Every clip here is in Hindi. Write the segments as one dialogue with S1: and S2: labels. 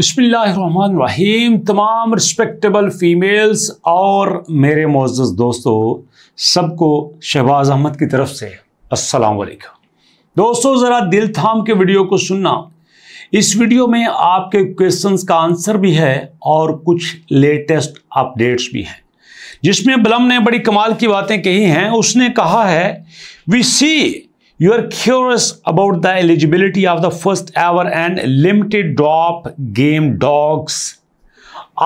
S1: बसमीम तमाम रिस्पेक्टेबल फ़ीमेल्स और मेरे मोज़ दोस्तों सबको शहबाज़ अहमद की तरफ से वालेकुम दोस्तों ज़रा दिल थाम के वीडियो को सुनना इस वीडियो में आपके क्वेश्चंस का आंसर भी है और कुछ लेटेस्ट अपडेट्स भी हैं जिसमें बलम ने बड़ी कमाल की बातें कही हैं उसने कहा है we see you are curious about the eligibility of the first ever and limited drop game dogs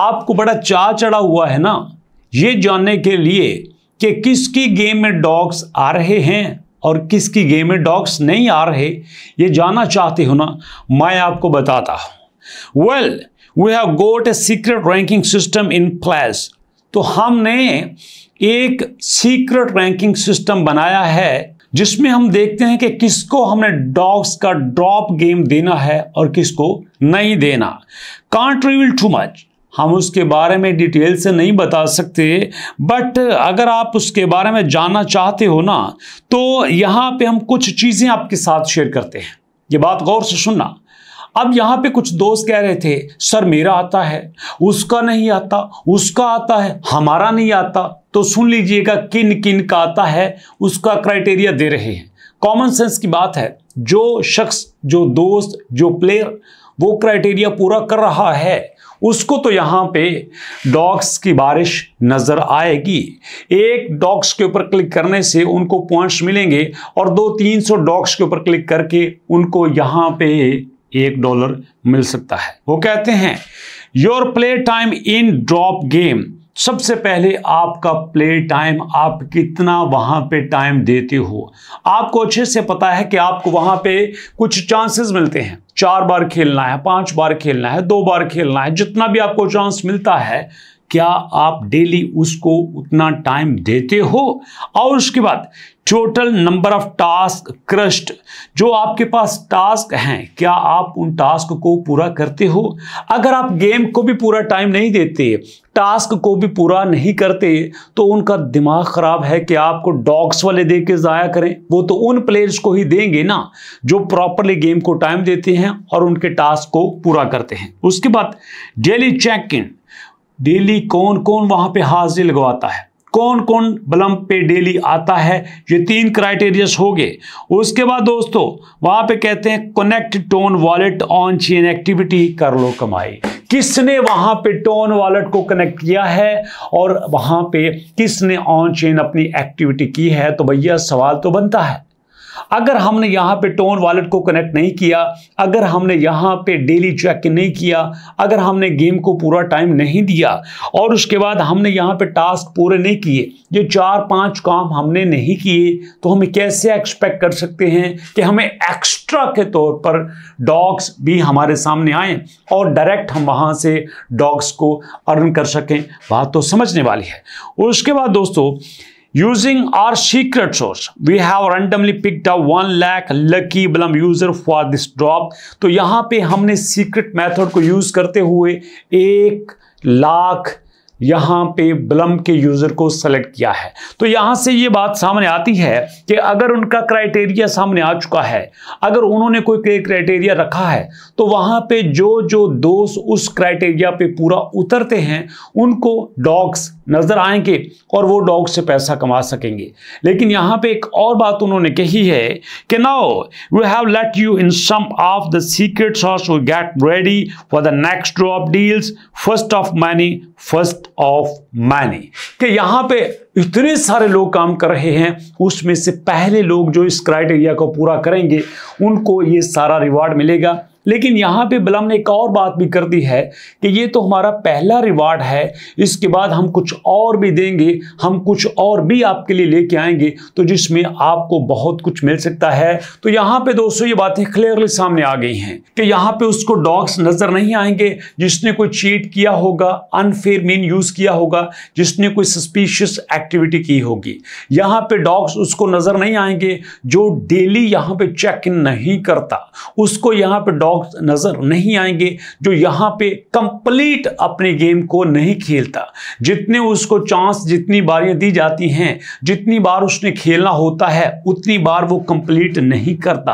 S1: आपको बड़ा चा चढ़ा हुआ है ना ये जानने के लिए कि किसकी गेम में डॉग्स आ रहे हैं और किसकी गेम में डॉग्स नहीं आ रहे ये जानना चाहते हो ना मैं आपको बताता हूँ well we have got a secret ranking system in place तो हमने एक सीक्रेट रैंकिंग सिस्टम बनाया है जिसमें हम देखते हैं कि किसको हमने डॉग्स का ड्रॉप गेम देना है और किसको नहीं देना कांट रिवील टू मच हम उसके बारे में डिटेल से नहीं बता सकते बट अगर आप उसके बारे में जानना चाहते हो ना तो यहाँ पे हम कुछ चीज़ें आपके साथ शेयर करते हैं ये बात गौर से सुनना अब यहाँ पे कुछ दोस्त कह रहे थे सर मेरा आता है उसका नहीं आता उसका आता है हमारा नहीं आता तो सुन लीजिएगा किन किन का आता है उसका क्राइटेरिया दे रहे हैं कॉमन सेंस की बात है जो शख्स जो दोस्त जो प्लेयर वो क्राइटेरिया पूरा कर रहा है उसको तो यहाँ पे डॉग्स की बारिश नज़र आएगी एक डॉग्स के ऊपर क्लिक करने से उनको पॉइंट्स मिलेंगे और दो तीन सौ डॉग्स के ऊपर क्लिक करके उनको यहाँ पे एक डॉलर मिल सकता है वो कहते हैं your play time in drop game सबसे पहले आपका प्ले टाइम आप कितना वहां पे टाइम देते हो आपको अच्छे से पता है कि आपको वहां पे कुछ चांसेस मिलते हैं चार बार खेलना है पांच बार खेलना है दो बार खेलना है जितना भी आपको चांस मिलता है क्या आप डेली उसको उतना टाइम देते हो और उसके बाद total number of task crossed जो आपके पास टास्क हैं क्या आप उन टास्क को पूरा करते हो अगर आप गेम को भी पूरा टाइम नहीं देते टास्क को भी पूरा नहीं करते तो उनका दिमाग ख़राब है कि आपको डॉग्स वाले दे के ज़ाया करें वो तो उन प्लेयर्स को ही देंगे ना जो प्रॉपरली गेम को टाइम देते हैं और उनके टास्क को पूरा करते हैं उसके बाद डेली चेक इन डेली कौन कौन वहां पे हाजिर लगवाता है कौन कौन बलम पे डेली आता है ये तीन क्राइटेरियाज हो गए उसके बाद दोस्तों वहां पे कहते हैं connect TON wallet on chain activity कर लो कमाई किसने वहां पे टोन वॉलेट को कनेक्ट किया है और वहां पे किसने ऑन चेन अपनी एक्टिविटी की है तो भैया सवाल तो बनता है अगर हमने यहाँ पे टोन वॉलेट को कनेक्ट नहीं किया अगर हमने यहाँ पे डेली चेक नहीं किया अगर हमने गेम को पूरा टाइम नहीं दिया और उसके बाद हमने यहाँ पे टास्क पूरे नहीं किए ये चार पांच काम हमने नहीं किए तो हम कैसे एक्सपेक्ट कर सकते हैं कि हमें एक्स्ट्रा के तौर पर डॉग्स भी हमारे सामने आए और डायरेक्ट हम वहाँ से डॉग्स को अर्न कर सकें बात तो समझने वाली है उसके बाद दोस्तों Using our secret source, we have randomly picked up one lakh lucky blum user for this drop. तो यहाँ पे हमने secret method को use करते हुए एक लाख यहाँ पे ब्लम के यूज़र को सेलेक्ट किया है तो यहां से ये बात सामने आती है कि अगर उनका क्राइटेरिया सामने आ चुका है अगर उन्होंने कोई क्राइटेरिया रखा है तो वहां पे जो जो दोस्त उस क्राइटेरिया पे पूरा उतरते हैं उनको डॉग्स नज़र आएंगे और वो डॉग से पैसा कमा सकेंगे लेकिन यहां पे एक और बात उन्होंने कही है कि now we have let you in some of the secret sauce we get ready for the next drop deals first of many first of many कि यहाँ पे इतने सारे लोग काम कर रहे हैं उसमें से पहले लोग जो इस क्राइटेरिया को पूरा करेंगे उनको ये सारा रिवॉर्ड मिलेगा लेकिन यहाँ पे बलम ने एक और बात भी कर दी है कि ये तो हमारा पहला रिवार्ड है इसके बाद हम कुछ और भी देंगे हम कुछ और भी आपके लिए लेके आएंगे तो जिसमें आपको बहुत कुछ मिल सकता है तो यहाँ पे दोस्तों ये बातें क्लियरली सामने आ गई हैं कि यहाँ पे उसको डॉग्स नजर नहीं आएंगे जिसने कोई चीट किया होगा अनफेयर मीन यूज किया होगा जिसने कोई सस्पिशियस एक्टिविटी की होगी यहाँ पे डॉग्स उसको नजर नहीं आएंगे जो डेली यहाँ पे चेक इन नहीं करता उसको यहाँ पे डॉग डॉग्स नज़र नहीं आएंगे जो यहाँ पे कंप्लीट अपने गेम को नहीं खेलता जितने उसको चांस जितनी बारियाँ दी जाती हैं जितनी बार उसने खेलना होता है उतनी बार वो कंप्लीट नहीं करता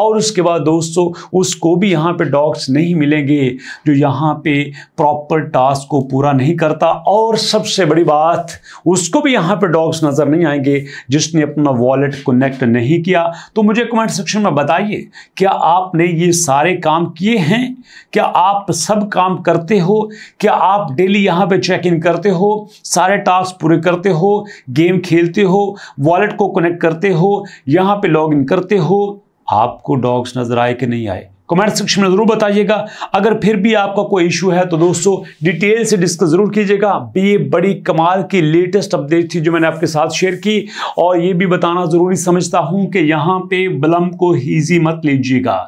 S1: और उसके बाद दोस्तों उसको भी यहाँ पे डॉग्स नहीं मिलेंगे जो यहाँ पे प्रॉपर टास्क को पूरा नहीं करता और सबसे बड़ी बात उसको भी यहाँ पर डॉग्स नज़र नहीं आएंगे जिसने अपना वॉलेट कनेक्ट नहीं किया तो मुझे कमेंट सेक्शन में बताइए क्या आपने ये सारे काम किए हैं क्या आप सब काम करते हो क्या आप डेली यहाँ पे चेक इन करते हो सारे टास्क पूरे करते हो गेम खेलते हो वॉलेट को कनेक्ट करते हो यहाँ पे लॉग इन करते हो आपको डॉग्स नज़र आए कि नहीं आए कमेंट सेक्शन में ज़रूर बताइएगा अगर फिर भी आपका कोई इशू है तो दोस्तों डिटेल से डिस्कस ज़रूर कीजिएगा ये बड़ी कमाल की लेटेस्ट अपडेट थी जो मैंने आपके साथ शेयर की और ये भी बताना ज़रूरी समझता हूँ कि यहाँ पे बलम को ईजी मत लीजिएगा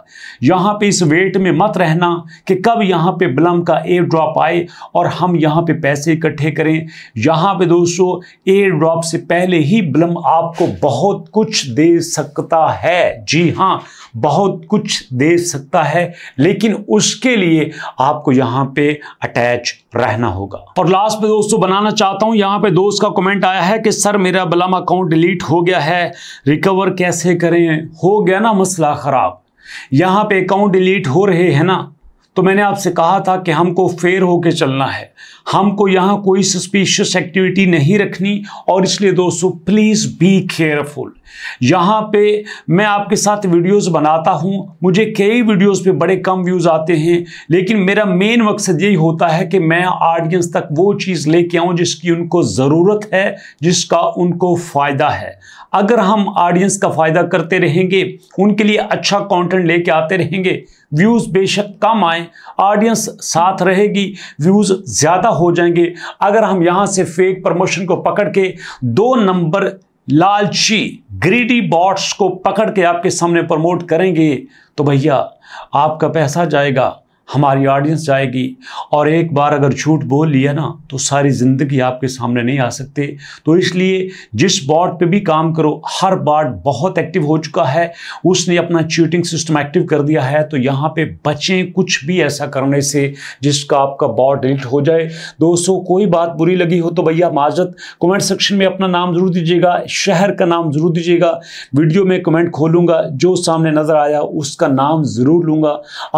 S1: यहाँ पे इस वेट में मत रहना कि कब यहाँ पे बलम का एयर ड्रॉप आए और हम यहाँ पे पैसे इकट्ठे करें यहाँ पे दोस्तों एयर ड्रॉप से पहले ही बलम आपको बहुत कुछ दे सकता है जी हाँ बहुत कुछ दे सकता है लेकिन उसके लिए आपको यहाँ पे अटैच रहना होगा और लास्ट में दोस्तों बनाना चाहता हूँ यहाँ पे दोस्त का कमेंट आया है कि सर मेरा बलम अकाउंट डिलीट हो गया है रिकवर कैसे करें हो गया ना मसला ख़राब यहाँ पे अकाउंट डिलीट हो रहे हैं ना तो मैंने आपसे कहा था कि हमको फेयर होके चलना है हमको यहाँ कोई सस्पिशियस एक्टिविटी नहीं रखनी और इसलिए दोस्तों प्लीज़ बी केयरफुल यहाँ पे मैं आपके साथ वीडियोस बनाता हूँ मुझे कई वीडियोस पे बड़े कम व्यूज़ आते हैं लेकिन मेरा मेन मकसद यही होता है कि मैं ऑडियंस तक वो चीज़ लेके आऊँ जिसकी उनको ज़रूरत है जिसका उनको फ़ायदा है अगर हम ऑडियंस का फ़ायदा करते रहेंगे उनके लिए अच्छा कॉन्टेंट लेके आते रहेंगे व्यूज़ बेशक कम आए ऑडियंस साथ रहेगी व्यूज़ ज़्यादा हो जाएंगे अगर हम यहाँ से फेक प्रमोशन को पकड़ के दो नंबर लालची ग्रीडी बॉट्स को पकड़ के आपके सामने प्रमोट करेंगे तो भैया आपका पैसा जाएगा हमारी ऑडियंस जाएगी और एक बार अगर झूठ बोल लिया ना तो सारी ज़िंदगी आपके सामने नहीं आ सकती तो इसलिए जिस बॉट पे भी काम करो हर बॉट बहुत एक्टिव हो चुका है उसने अपना चीटिंग सिस्टम एक्टिव कर दिया है तो यहाँ पे बचें कुछ भी ऐसा करने से जिसका आपका बॉट डिलीट हो जाए दोस्तों कोई बात बुरी लगी हो तो भैया माजरत कमेंट सेक्शन में अपना नाम ज़रूर दीजिएगा शहर का नाम ज़रूर दीजिएगा वीडियो में कमेंट खोलूँगा जो सामने नज़र आया उसका नाम ज़रूर लूँगा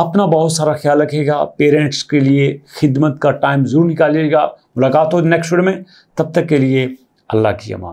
S1: अपना बहुत सारा ख्याल रखेगा पेरेंट्स के लिए खिदमत का टाइम ज़रूर निकालिएगा मुलाकात हो नेक्स्ट वीडियो में तब तक के लिए अल्लाह की अमान